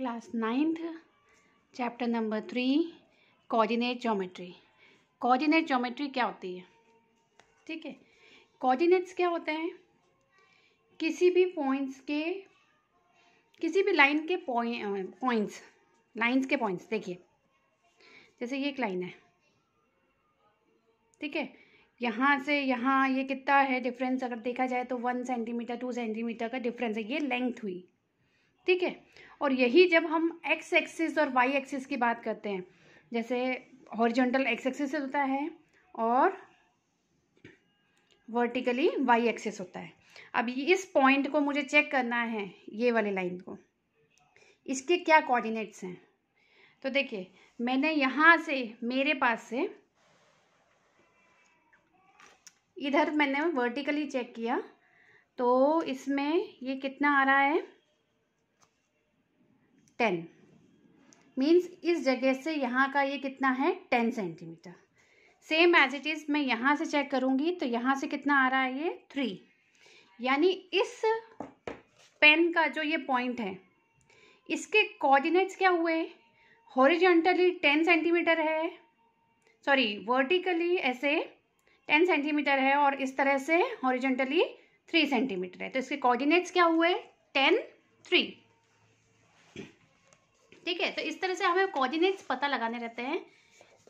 class ninth chapter number three coordinate geometry coordinate geometry क्या होती है ठीक है कोऑर्डिनेट्स क्या होते हैं किसी भी पॉइंट्स के किसी भी लाइन के पॉइंट्स लाइंस के पॉइंट्स देखिए जैसे ये एक लाइन है ठीक है यहाँ से यहाँ ये कितना है डिफरेंस अगर देखा जाए तो वन सेंटीमीटर टू सेंटीमीटर का डिफरेंस है ये लेंथ हुई ठीक है और यही जब हम एक्स एक्सिस और वाई एक्सिस की बात करते हैं जैसे हॉरिजॉन्टल एक्स एक्सिस होता है और वर्टिकली वाई एक्सिस होता है अब इस पॉइंट को मुझे चेक करना है ये वाली लाइन को इसके क्या कोऑर्डिनेट्स हैं तो देखिए मैंने यहाँ से मेरे पास से इधर मैंने वर्टिकली चेक किया तो इसमें ये कितना आ रहा है टेन मीन्स इस जगह से यहाँ का ये कितना है ten centimetre same as it is मैं यहाँ से चेक करूँगी तो यहाँ से कितना आ रहा है ये थ्री यानी इस पेन का जो ये पॉइंट है इसके कोऑर्डिनेट्स क्या हुए हॉरिजॉन्टली टेन सेंटीमीटर है सॉरी वर्टिकली ऐसे टेन सेंटीमीटर है और इस तरह से हॉरिजॉन्टली थ्री सेंटीमीटर है तो इसके कोऑर्डिनेट्स क्या हुए टेन थ्री ठीक है तो इस तरह से हमें कोऑर्डिनेट्स पता लगाने रहते हैं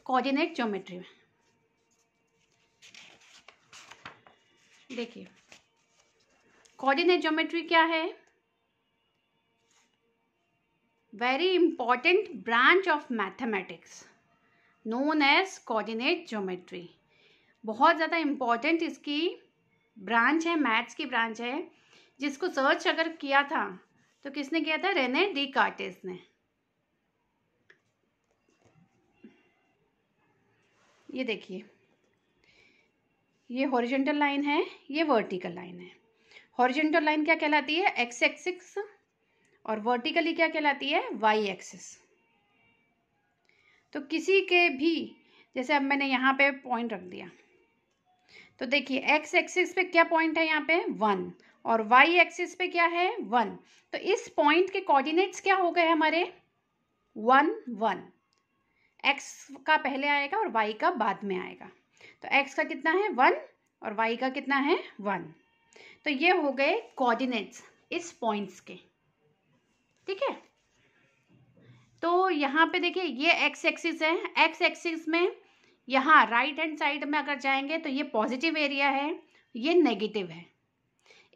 कोऑर्डिनेट ज्योमेट्री में देखिए कोऑर्डिनेट ज्योमेट्री क्या है very important branch of mathematics known as coordinate geometry बहुत ज़्यादा इम्पॉर्टेंट इसकी ब्रांच है मैथ्स की ब्रांच है जिसको सर्च अगर किया था तो किसने किया था रेने डी कार्टेस ने ये देखिए ये हॉरिजेंटल लाइन है ये वर्टिकल लाइन है हॉरिजेंटल लाइन क्या कहलाती है एक्स एक्सिक्स और वर्टिकली क्या कहलाती है वाई एक्सिस तो किसी के भी जैसे अब मैंने यहाँ पे पॉइंट रख दिया तो देखिए एक्स एक्सिस पे क्या पॉइंट है यहाँ पे वन और वाई एक्सिस पे क्या है वन तो इस पॉइंट के कोऑर्डिनेट्स क्या हो गए हमारे वन वन एक्स का पहले आएगा और वाई का बाद में आएगा तो एक्स का कितना है वन और वाई का कितना है वन तो ये हो गए कोऑर्डिनेट्स इस पॉइंट्स के ठीक है तो यहाँ पे देखिए ये एक्स एक्सिस है एक्स एक्सिस में यहाँ राइट हैंड साइड में अगर जाएंगे तो ये पॉजिटिव एरिया है ये नेगेटिव है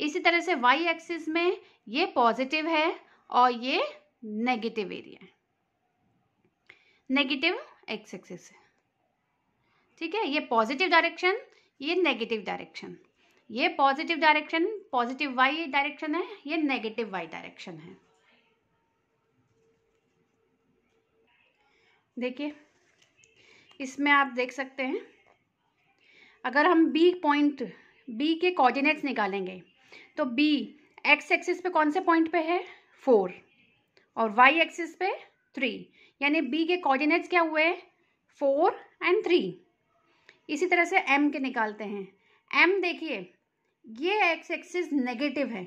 इसी तरह से वाई एक्सिस में ये पॉजिटिव है और ये नेगेटिव एरिया है नेगेटिव एक्स एक्सिस है ठीक है ये पॉजिटिव डायरेक्शन ये नेगेटिव डायरेक्शन ये positive direction positive y direction है ये नेगेटिव वाई डायरेक्शन है देखिए इसमें आप देख सकते हैं अगर हम बी पॉइंट बी के कोऑर्डिनेट्स निकालेंगे तो बी एक्स एक्सिस पे कौन से पॉइंट पे है फोर और वाई एक्सिस पे थ्री यानी बी के कोऑर्डिनेट्स क्या हुए फोर एंड थ्री इसी तरह से एम के निकालते हैं एम देखिए ये एक्स एक्सिस नेगेटिव है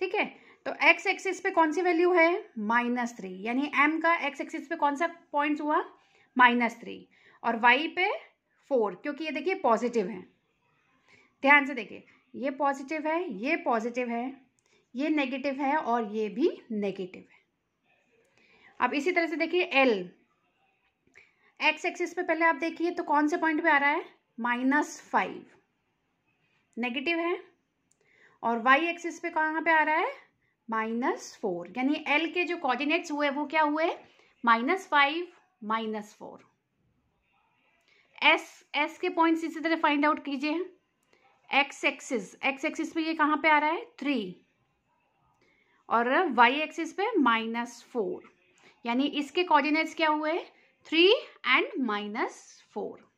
ठीक है तो एक्स एक्सिस पे कौन सी वैल्यू है माइनस थ्री यानी एम का एक्स एक्सिस पे कौन सा पॉइंट हुआ माइनस थ्री और वाई पे फोर क्योंकि ये देखिए पॉजिटिव है ध्यान से देखिए ये पॉजिटिव है ये पॉजिटिव है ये नेगेटिव है और ये भी नेगेटिव है अब इसी तरह से देखिए एल एक्स एक्सिस पे पहले आप देखिए तो कौन से पॉइंट पे आ रहा है माइनस फाइव नेगेटिव है और वाई एक्सिस पे कहाँ पे आ रहा है माइनस फोर यानी एल के जो कोऑर्डिनेट्स हुए वो क्या हुए minus five minus four S S के पॉइंट्स इसी तरह फाइंड आउट कीजिए एक्स एक्सिस एक्स एक्सिस पे ये कहाँ पे आ रहा है थ्री और वाई एक्सिस पे माइनस फोर यानी इसके कोऑर्डिनेट्स क्या हुए थ्री एंड माइनस फोर